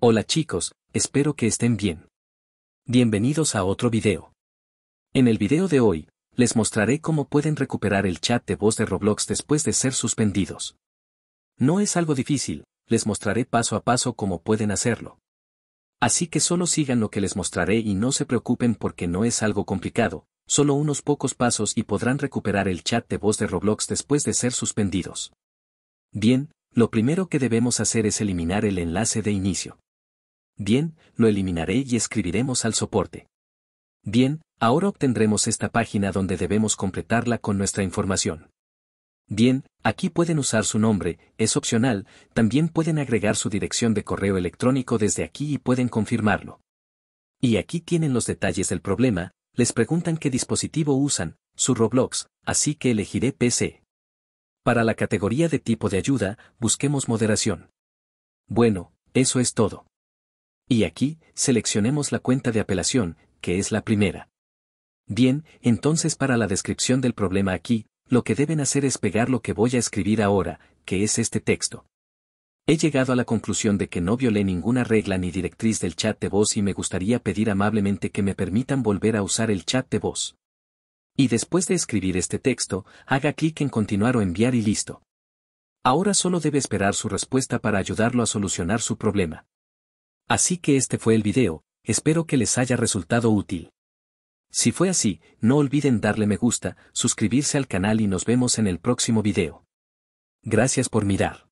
Hola chicos, espero que estén bien. Bienvenidos a otro video. En el video de hoy, les mostraré cómo pueden recuperar el chat de voz de Roblox después de ser suspendidos. No es algo difícil, les mostraré paso a paso cómo pueden hacerlo. Así que solo sigan lo que les mostraré y no se preocupen porque no es algo complicado, solo unos pocos pasos y podrán recuperar el chat de voz de Roblox después de ser suspendidos. Bien, lo primero que debemos hacer es eliminar el enlace de inicio. Bien, lo eliminaré y escribiremos al soporte. Bien, ahora obtendremos esta página donde debemos completarla con nuestra información. Bien, aquí pueden usar su nombre, es opcional, también pueden agregar su dirección de correo electrónico desde aquí y pueden confirmarlo. Y aquí tienen los detalles del problema, les preguntan qué dispositivo usan, su Roblox, así que elegiré PC. Para la categoría de tipo de ayuda, busquemos moderación. Bueno, eso es todo. Y aquí, seleccionemos la cuenta de apelación, que es la primera. Bien, entonces para la descripción del problema aquí, lo que deben hacer es pegar lo que voy a escribir ahora, que es este texto. He llegado a la conclusión de que no violé ninguna regla ni directriz del chat de voz y me gustaría pedir amablemente que me permitan volver a usar el chat de voz. Y después de escribir este texto, haga clic en continuar o enviar y listo. Ahora solo debe esperar su respuesta para ayudarlo a solucionar su problema. Así que este fue el video, espero que les haya resultado útil. Si fue así, no olviden darle me gusta, suscribirse al canal y nos vemos en el próximo video. Gracias por mirar.